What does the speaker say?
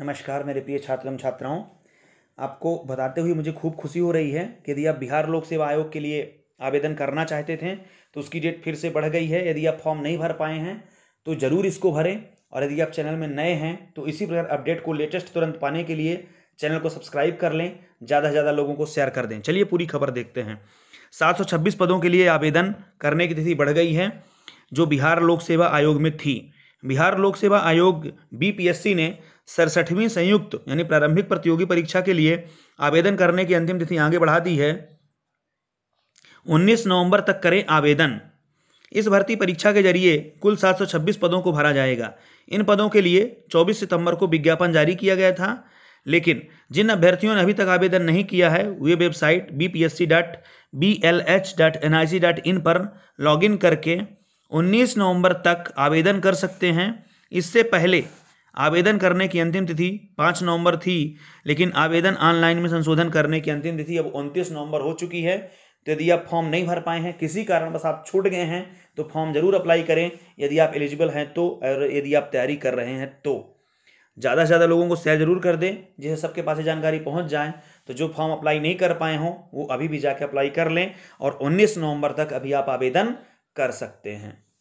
नमस्कार मेरे प्रिय छात्र एवं छात्राओं आपको बताते हुए मुझे खूब खुशी हो रही है कि यदि आप बिहार लोक सेवा आयोग के लिए आवेदन करना चाहते थे तो उसकी डेट फिर से बढ़ गई है यदि आप फॉर्म नहीं भर पाए हैं तो ज़रूर इसको भरें और यदि आप चैनल में नए हैं तो इसी प्रकार अपडेट को लेटेस्ट तुरंत पाने के लिए चैनल को सब्सक्राइब कर लें ज़्यादा से ज़्यादा लोगों को शेयर कर दें चलिए पूरी खबर देखते हैं सात पदों के लिए आवेदन करने की तिथि बढ़ गई है जो बिहार लोक सेवा आयोग में थी बिहार लोक सेवा आयोग बीपीएससी ने सड़सठवीं संयुक्त यानी प्रारंभिक प्रतियोगी परीक्षा के लिए आवेदन करने की अंतिम तिथि आगे बढ़ा दी है 19 नवंबर तक करें आवेदन इस भर्ती परीक्षा के जरिए कुल 726 पदों को भरा जाएगा इन पदों के लिए 24 सितंबर को विज्ञापन जारी किया गया था लेकिन जिन अभ्यर्थियों ने अभी तक आवेदन नहीं किया है वे website B P S C dot B L H dot N I C dot in पर लॉगिन करके उन्नीस नवंबर तक आवेदन कर सकते हैं इससे पहले आवेदन करने की अंतिम तिथि पाँच नवंबर थी लेकिन आवेदन ऑनलाइन में संशोधन करने की अंतिम तिथि अब उनतीस नवंबर हो चुकी है तो यदि आप फॉर्म नहीं भर पाए हैं किसी कारण बस आप छूट गए हैं तो फॉर्म ज़रूर अप्लाई करें यदि आप एलिजिबल हैं तो और यदि आप तैयारी कर रहे हैं तो ज़्यादा से ज़्यादा लोगों को शेयर ज़रूर कर दें जिससे सबके पास जानकारी पहुँच जाए तो जो फॉर्म अप्लाई नहीं कर पाए हों वो अभी भी जाके अप्लाई कर लें और उन्नीस नवंबर तक अभी आप आवेदन कर सकते हैं